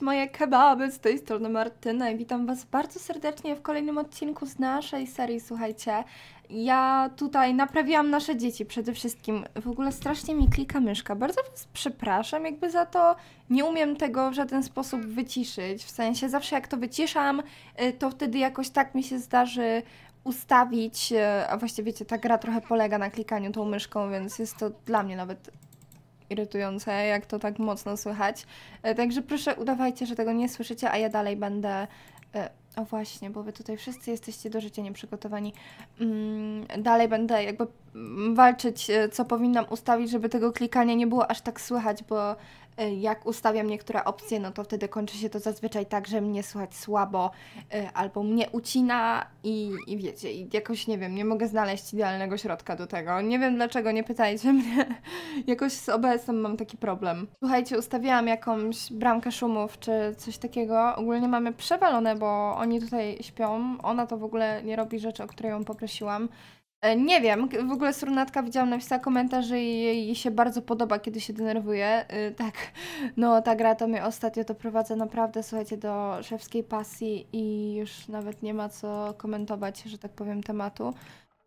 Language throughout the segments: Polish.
moje kebaby, z tej strony Martyna i witam Was bardzo serdecznie w kolejnym odcinku z naszej serii, słuchajcie. Ja tutaj naprawiłam nasze dzieci przede wszystkim. W ogóle strasznie mi klika myszka. Bardzo Was przepraszam jakby za to. Nie umiem tego w żaden sposób wyciszyć. W sensie zawsze jak to wyciszam, y, to wtedy jakoś tak mi się zdarzy ustawić, y, a właściwie wiecie, ta gra trochę polega na klikaniu tą myszką, więc jest to dla mnie nawet irytujące, jak to tak mocno słychać. E, także proszę, udawajcie, że tego nie słyszycie, a ja dalej będę. E, o właśnie, bo wy tutaj wszyscy jesteście do życia nieprzygotowani. Mm, dalej będę jakby mm, walczyć, e, co powinnam ustawić, żeby tego klikania nie było aż tak słychać, bo E, jak ustawiam niektóre opcje, no to wtedy kończy się to zazwyczaj tak, że mnie słychać słabo e, albo mnie ucina i, i wiecie, i jakoś nie wiem, nie mogę znaleźć idealnego środka do tego. Nie wiem dlaczego, nie pytajcie mnie. jakoś z OBS-em mam taki problem. Słuchajcie, ustawiałam jakąś bramkę szumów czy coś takiego. Ogólnie mamy przewalone, bo oni tutaj śpią. Ona to w ogóle nie robi rzeczy, o które ją poprosiłam. E, nie wiem, w ogóle Surnatka widziałam napisała komentarz, że jej, jej się bardzo podoba, kiedy się denerwuje. E, tak, no ta gra to mnie ostatnio doprowadza naprawdę, słuchajcie, do szewskiej pasji i już nawet nie ma co komentować, że tak powiem, tematu.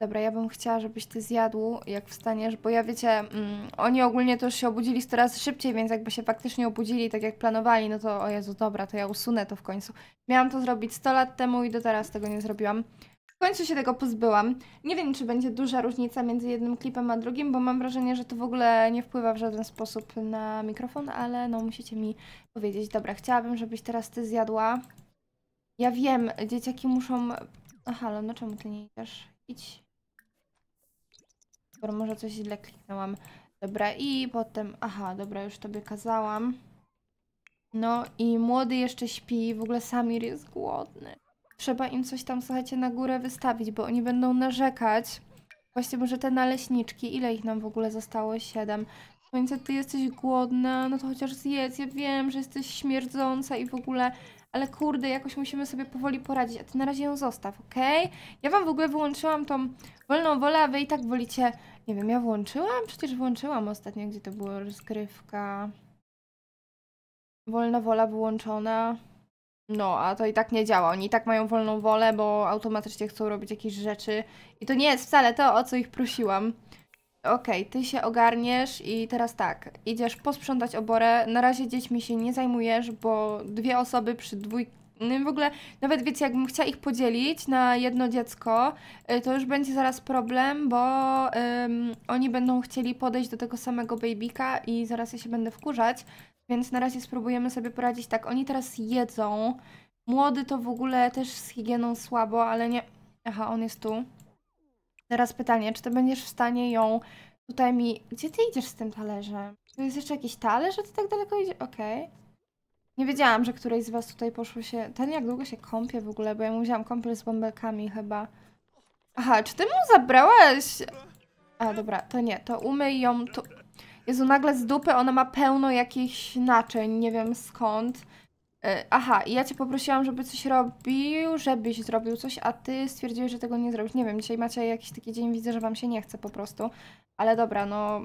Dobra, ja bym chciała, żebyś ty zjadł, jak wstaniesz, bo ja wiecie, mm, oni ogólnie to już się obudzili razy szybciej, więc jakby się faktycznie obudzili tak jak planowali, no to o Jezu, dobra, to ja usunę to w końcu. Miałam to zrobić 100 lat temu i do teraz tego nie zrobiłam. W końcu się tego pozbyłam. Nie wiem, czy będzie duża różnica między jednym klipem a drugim, bo mam wrażenie, że to w ogóle nie wpływa w żaden sposób na mikrofon, ale no musicie mi powiedzieć. Dobra, chciałabym, żebyś teraz ty zjadła. Ja wiem, dzieciaki muszą... Aha, no czemu ty nie idziesz? Idź. Dobra, może coś źle kliknęłam. Dobra, i potem... Aha, dobra, już tobie kazałam. No i młody jeszcze śpi, w ogóle Samir jest głodny trzeba im coś tam, słuchajcie, na górę wystawić, bo oni będą narzekać. Właśnie może te naleśniczki, ile ich nam w ogóle zostało? Siedem. Słońce, ty jesteś głodna, no to chociaż zjedz, ja wiem, że jesteś śmierdząca i w ogóle, ale kurde, jakoś musimy sobie powoli poradzić, a ty na razie ją zostaw, okej? Okay? Ja wam w ogóle wyłączyłam tą wolną wolę, a wy i tak wolicie, nie wiem, ja włączyłam? Przecież włączyłam ostatnio, gdzie to była rozgrywka. Wolna wola wyłączona. No, a to i tak nie działa. Oni i tak mają wolną wolę, bo automatycznie chcą robić jakieś rzeczy. I to nie jest wcale to, o co ich prosiłam. Okej, okay, ty się ogarniesz i teraz tak, idziesz posprzątać oborę. Na razie dziećmi się nie zajmujesz, bo dwie osoby przy dwój... No w ogóle, nawet wiecie, jakbym chciała ich podzielić na jedno dziecko, y, to już będzie zaraz problem, bo um, oni będą chcieli podejść do tego samego babyka i zaraz ja się będę wkurzać. Więc na razie spróbujemy sobie poradzić tak. Oni teraz jedzą. Młody to w ogóle też z higieną słabo, ale nie... Aha, on jest tu. Teraz pytanie, czy ty będziesz w stanie ją tutaj mi... Gdzie ty idziesz z tym talerzem? Tu jest jeszcze jakiś talerz, że ty tak daleko idzie? Okej. Okay. Nie wiedziałam, że któreś z was tutaj poszło się... Ten jak długo się kąpie w ogóle, bo ja mu wzięłam kąpiel z bąbelkami chyba. Aha, czy ty mu zabrałaś? A, dobra, to nie, to umyj ją tu... Jezu, nagle z dupy ona ma pełno jakichś naczyń, nie wiem skąd. E, aha, i ja cię poprosiłam, żeby coś robił, żebyś zrobił coś, a ty stwierdziłeś, że tego nie zrobisz. Nie wiem, dzisiaj macie jakiś taki dzień, widzę, że wam się nie chce po prostu. Ale dobra, no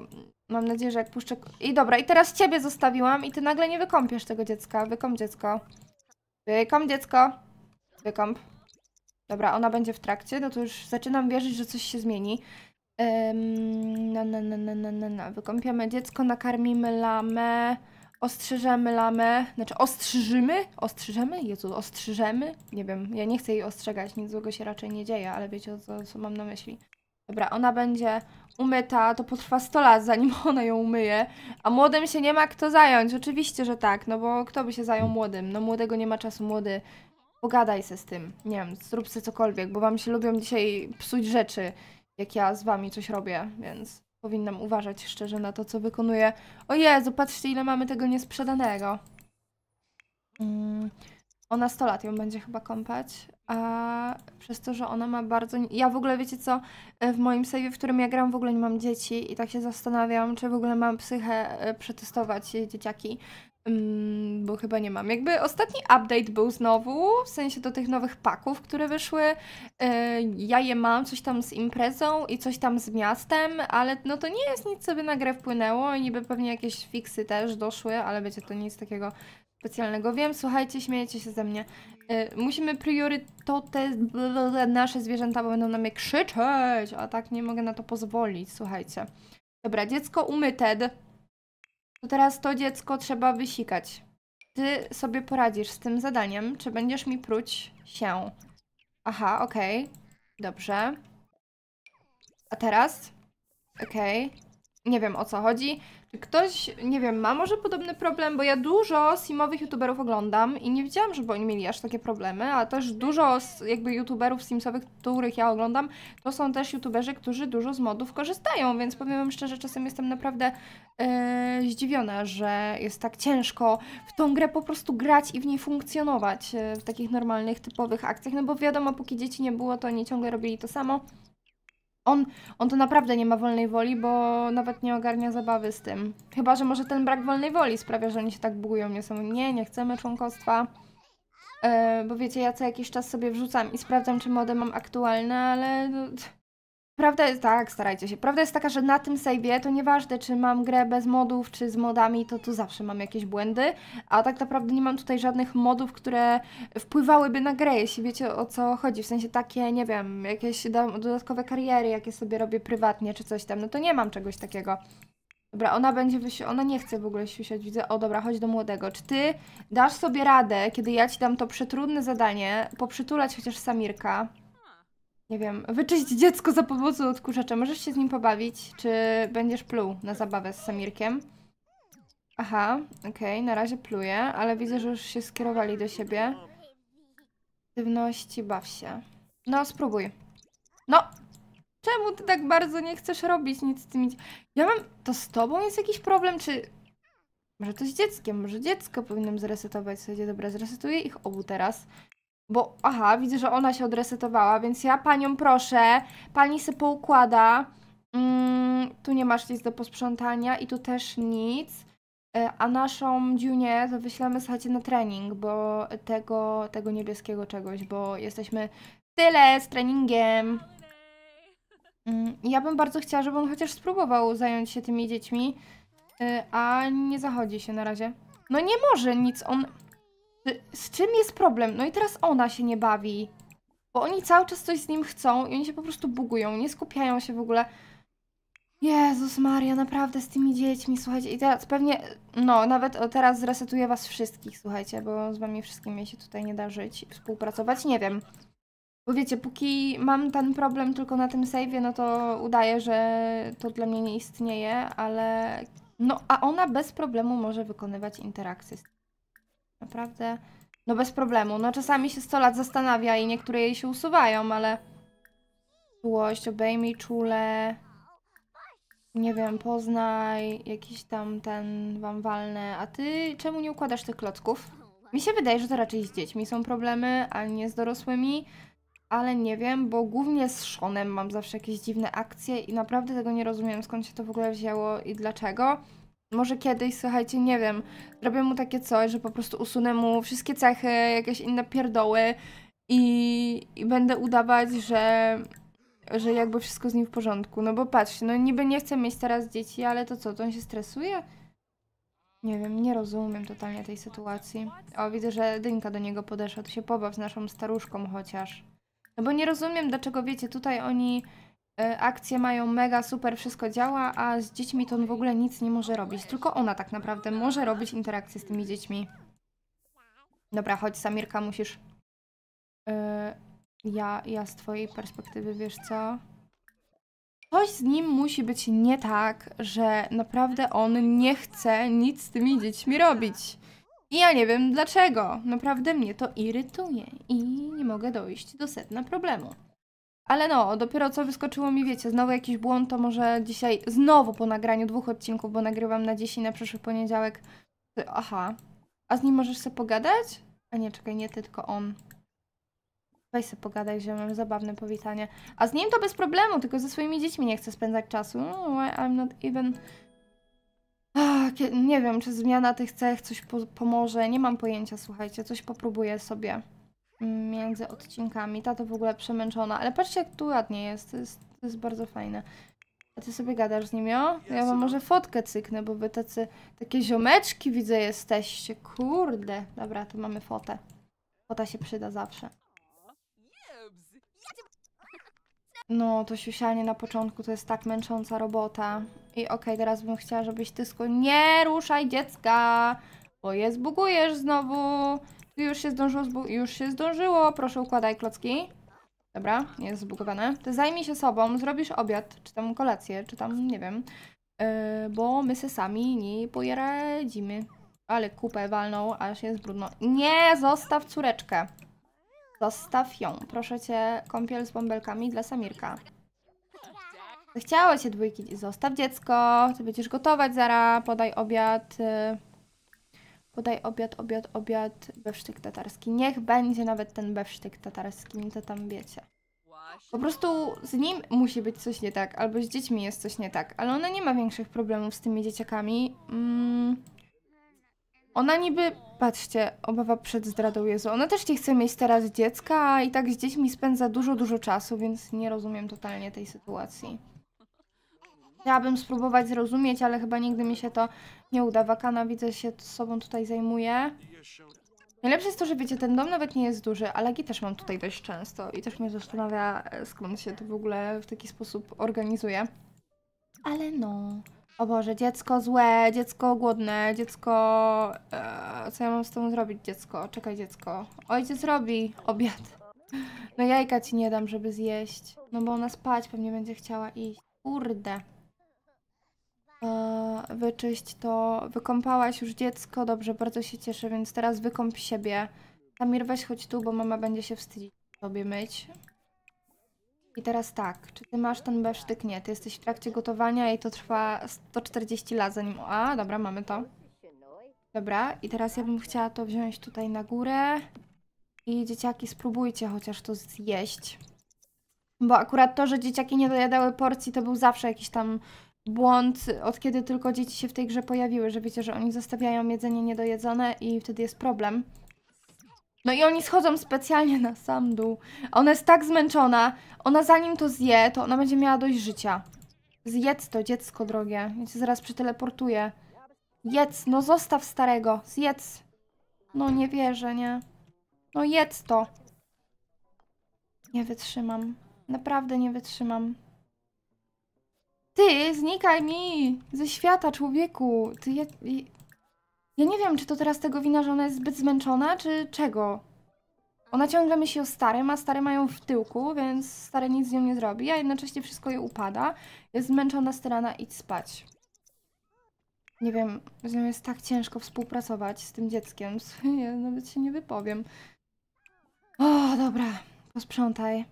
mam nadzieję, że jak puszczę... I dobra, i teraz ciebie zostawiłam i ty nagle nie wykąpiesz tego dziecka. Wykąp dziecko. Wykąp dziecko. Wykąp. Dobra, ona będzie w trakcie, no to już zaczynam wierzyć, że coś się zmieni. No, no, no, no, no, no, no. Wykąpiamy dziecko, nakarmimy lamę, ostrzyżemy lamę, znaczy ostrzyżymy? Ostrzyżemy? Jezu, ostrzyżemy? Nie wiem, ja nie chcę jej ostrzegać, nic złego się raczej nie dzieje, ale wiecie, co, co mam na myśli. Dobra, ona będzie umyta, to potrwa 100 lat, zanim ona ją umyje, a młodym się nie ma kto zająć, oczywiście, że tak, no bo kto by się zajął młodym? No młodego nie ma czasu, młody pogadaj se z tym, nie wiem, zrób se cokolwiek, bo wam się lubią dzisiaj psuć rzeczy jak ja z wami coś robię, więc powinnam uważać szczerze na to, co wykonuję. O Jezu, patrzcie, ile mamy tego niesprzedanego. Mm ona 100 lat ją będzie chyba kąpać, a przez to, że ona ma bardzo... Ja w ogóle, wiecie co, w moim sejwie, w którym ja gram, w ogóle nie mam dzieci i tak się zastanawiam, czy w ogóle mam psychę e, przetestować dzieciaki, mm, bo chyba nie mam. Jakby ostatni update był znowu, w sensie do tych nowych paków, które wyszły. E, ja je mam, coś tam z imprezą i coś tam z miastem, ale no to nie jest nic, co by na grę wpłynęło i niby pewnie jakieś fiksy też doszły, ale wiecie, to nic takiego specjalnego. Wiem, słuchajcie, śmiejecie się ze mnie. Y, musimy priorytetę nasze zwierzęta, bo będą na mnie krzyczeć, a tak nie mogę na to pozwolić, słuchajcie. Dobra, dziecko umyte. To teraz to dziecko trzeba wysikać. Ty sobie poradzisz z tym zadaniem, czy będziesz mi pruć się. Aha, okej. Okay. Dobrze. A teraz? Okej. Okay nie wiem o co chodzi. Czy ktoś, nie wiem, ma może podobny problem? Bo ja dużo simowych youtuberów oglądam i nie widziałam, żeby oni mieli aż takie problemy, a też dużo jakby youtuberów simsowych, których ja oglądam, to są też youtuberzy, którzy dużo z modów korzystają, więc powiem wam szczerze, czasem jestem naprawdę yy, zdziwiona, że jest tak ciężko w tą grę po prostu grać i w niej funkcjonować yy, w takich normalnych, typowych akcjach, no bo wiadomo, póki dzieci nie było, to oni ciągle robili to samo. On, on to naprawdę nie ma wolnej woli, bo nawet nie ogarnia zabawy z tym. Chyba, że może ten brak wolnej woli sprawia, że oni się tak bugują, nie są, nie, nie chcemy członkostwa. Yy, bo wiecie, ja co jakiś czas sobie wrzucam i sprawdzam, czy modę mam aktualne, ale no, Prawda jest, tak, starajcie się. Prawda jest taka, że na tym save'ie to nieważne, czy mam grę bez modów, czy z modami, to tu zawsze mam jakieś błędy, a tak naprawdę nie mam tutaj żadnych modów, które wpływałyby na grę, jeśli wiecie o co chodzi. W sensie takie, nie wiem, jakieś dodatkowe kariery, jakie sobie robię prywatnie, czy coś tam, no to nie mam czegoś takiego. Dobra, ona będzie wysi- ona nie chce w ogóle siusiać, widzę. O, dobra, chodź do młodego. Czy ty dasz sobie radę, kiedy ja ci dam to przetrudne zadanie, poprzytulać chociaż Samirka? nie wiem, wyczyść dziecko za pomocą odkurzacza. Możesz się z nim pobawić, czy będziesz pluł na zabawę z Samirkiem? Aha, okej, okay, na razie pluję, ale widzę, że już się skierowali do siebie. Aktywności, baw się. No, spróbuj. No! Czemu ty tak bardzo nie chcesz robić nic z tymi... Ja mam... To z tobą jest jakiś problem, czy... Może to z dzieckiem, może dziecko powinnam zresetować. sobie. dobra, zresetuję ich obu teraz. Bo, aha, widzę, że ona się odresetowała, więc ja panią proszę, pani se poukłada. Mm, tu nie masz nic do posprzątania i tu też nic. E, a naszą Dziunię to wyślemy, słuchajcie, na trening, bo tego, tego niebieskiego czegoś, bo jesteśmy tyle z treningiem. Mm, ja bym bardzo chciała, żeby on chociaż spróbował zająć się tymi dziećmi, e, a nie zachodzi się na razie. No nie może nic, on... Z czym jest problem? No i teraz ona się nie bawi. Bo oni cały czas coś z nim chcą i oni się po prostu bugują, nie skupiają się w ogóle. Jezus Maria, naprawdę z tymi dziećmi, słuchajcie. I teraz pewnie, no nawet teraz zresetuję was wszystkich, słuchajcie, bo z wami wszystkimi się tutaj nie da żyć i współpracować, nie wiem. Bo wiecie, póki mam ten problem tylko na tym save'ie, no to udaję, że to dla mnie nie istnieje, ale... No, a ona bez problemu może wykonywać interakcje z Naprawdę, no bez problemu. No czasami się 100 lat zastanawia i niektóre jej się usuwają, ale... Czułość, obejmij czule... Nie wiem, poznaj jakiś tam ten wam walne. A ty czemu nie układasz tych klocków? Mi się wydaje, że to raczej z dziećmi są problemy, a nie z dorosłymi. Ale nie wiem, bo głównie z Seanem mam zawsze jakieś dziwne akcje i naprawdę tego nie rozumiem, skąd się to w ogóle wzięło i dlaczego. Może kiedyś, słuchajcie, nie wiem, zrobię mu takie coś, że po prostu usunę mu wszystkie cechy, jakieś inne pierdoły i, i będę udawać, że, że jakby wszystko z nim w porządku. No bo patrzcie, no niby nie chcę mieć teraz dzieci, ale to co, to on się stresuje? Nie wiem, nie rozumiem totalnie tej sytuacji. O, widzę, że Dynka do niego podeszła, to się pobaw z naszą staruszką chociaż. No bo nie rozumiem, dlaczego, wiecie, tutaj oni E, akcje mają mega, super, wszystko działa, a z dziećmi to on w ogóle nic nie może robić. Tylko ona tak naprawdę może robić interakcje z tymi dziećmi. Dobra, chodź Samirka, musisz... Yy, ja, ja z twojej perspektywy, wiesz co? Coś z nim musi być nie tak, że naprawdę on nie chce nic z tymi dziećmi robić. I ja nie wiem dlaczego. Naprawdę mnie to irytuje i nie mogę dojść do sedna problemu. Ale no, dopiero co wyskoczyło mi, wiecie, znowu jakiś błąd, to może dzisiaj znowu po nagraniu dwóch odcinków, bo nagrywam na dziś i na przyszły poniedziałek. Aha. A z nim możesz sobie pogadać? A nie, czekaj, nie ty, tylko on. Weź se pogadaj, że mam zabawne powitanie. A z nim to bez problemu, tylko ze swoimi dziećmi nie chcę spędzać czasu. No, why I'm not even... Ach, nie wiem, czy zmiana tych cech coś po pomoże. Nie mam pojęcia, słuchajcie. Coś popróbuję sobie między odcinkami. Ta to w ogóle przemęczona, ale patrzcie jak tu ładnie jest, to jest, to jest bardzo fajne. A ty sobie gadasz z nim, o? Ja wam może fotkę cyknę, bo wy tacy, takie ziomeczki widzę jesteście, kurde. Dobra, tu mamy fotę. Fota się przyda zawsze. No, to siusianie na początku to jest tak męcząca robota. I okej, okay, teraz bym chciała, żebyś ty sko... Nie ruszaj dziecka! Bo je zbugujesz znowu! już się zdążyło, już się zdążyło. Proszę, układaj klocki. Dobra, jest zbugowane. Ty zajmij się sobą, zrobisz obiad, czy tam kolację, czy tam, nie wiem. Yy, bo my se sami nie pojeradzimy. Ale kupę walną, aż jest brudno. Nie, zostaw córeczkę. Zostaw ją. Proszę cię, kąpiel z bąbelkami dla Samirka. Chciało cię dwójki. Zostaw dziecko, ty będziesz gotować zara, podaj obiad. Yy. Podaj obiad, obiad, obiad, bewsztyk tatarski. Niech będzie nawet ten bewsztyk tatarski, no to tam wiecie. Po prostu z nim musi być coś nie tak, albo z dziećmi jest coś nie tak, ale ona nie ma większych problemów z tymi dzieciakami. Mm. Ona niby, patrzcie, obawa przed zdradą Jezu, ona też nie chce mieć teraz dziecka i tak z dziećmi spędza dużo, dużo czasu, więc nie rozumiem totalnie tej sytuacji. Chciałabym spróbować zrozumieć, ale chyba nigdy mi się to nie uda. Wakana widzę się sobą tutaj zajmuje. Najlepsze jest to, że wiecie, ten dom nawet nie jest duży, ale lagi też mam tutaj dość często i też mnie zastanawia, e, skąd się to w ogóle w taki sposób organizuje. Ale no... O Boże, dziecko złe, dziecko głodne, dziecko... Eee, co ja mam z tym zrobić, dziecko? Czekaj, dziecko. Ojciec robi obiad. No jajka ci nie dam, żeby zjeść. No bo ona spać pewnie będzie chciała iść. Kurde. E, wyczyść to. Wykąpałaś już dziecko, dobrze, bardzo się cieszę, więc teraz wykąp siebie. Samir, weź chodź tu, bo mama będzie się wstydzić sobie myć. I teraz tak, czy ty masz ten besztyk? Nie, ty jesteś w trakcie gotowania i to trwa 140 lat zanim... A, dobra, mamy to. Dobra, i teraz ja bym chciała to wziąć tutaj na górę. I dzieciaki, spróbujcie chociaż to zjeść. Bo akurat to, że dzieciaki nie dojadały porcji, to był zawsze jakiś tam błąd, od kiedy tylko dzieci się w tej grze pojawiły, że wiecie, że oni zostawiają jedzenie niedojedzone i wtedy jest problem. No i oni schodzą specjalnie na sam dół. Ona jest tak zmęczona, ona zanim to zje, to ona będzie miała dość życia. Zjedz to, dziecko drogie. Ja cię zaraz przeteleportuję. Jedz, no zostaw starego, zjedz. No nie wierzę, nie. No jedz to. Nie wytrzymam. Naprawdę nie wytrzymam. Ty, znikaj mi ze świata, człowieku. Ty, ja, ja nie wiem, czy to teraz tego wina, że ona jest zbyt zmęczona, czy czego. Ona ciągle myśli o starym, a stare mają w tyłku, więc stare nic z nią nie zrobi, a jednocześnie wszystko jej upada. Jest zmęczona, starana, idź spać. Nie wiem, z nią jest tak ciężko współpracować z tym dzieckiem. Ja nawet się nie wypowiem. O, dobra, posprzątaj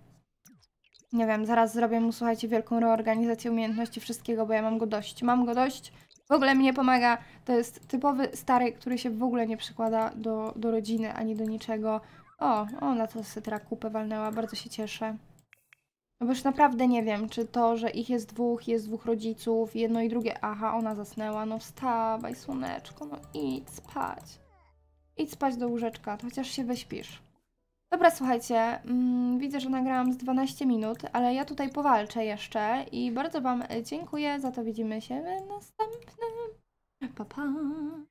nie wiem, zaraz zrobię mu, słuchajcie, wielką reorganizację umiejętności wszystkiego, bo ja mam go dość. Mam go dość, w ogóle mi nie pomaga. To jest typowy stary, który się w ogóle nie przykłada do, do rodziny ani do niczego. O, ona to sytra kupę walnęła, bardzo się cieszę. No bo już naprawdę nie wiem, czy to, że ich jest dwóch, jest dwóch rodziców, jedno i drugie, aha, ona zasnęła, no wstawaj słoneczko, no idź spać. Idź spać do łóżeczka, to chociaż się wyśpisz. Dobra, słuchajcie, mm, widzę, że nagrałam z 12 minut, ale ja tutaj powalczę jeszcze i bardzo Wam e, dziękuję za to. Widzimy się w następnym. Pa, pa.